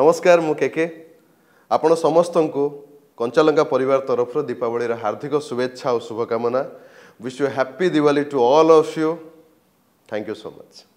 ନମସ୍କାର ମୁଁ କେକେ ଆପଣ ସମସ୍ତଙ୍କୁ କଞ୍ଚାଲଙ୍କା ପରିବାର ତରଫରୁ ଦୀପାବଳିର ହାର୍ଦ୍ଦିକ ଶୁଭେଚ୍ଛା ଓ ଶୁଭକାମନା wish you happy Diwali to all of you thank you so much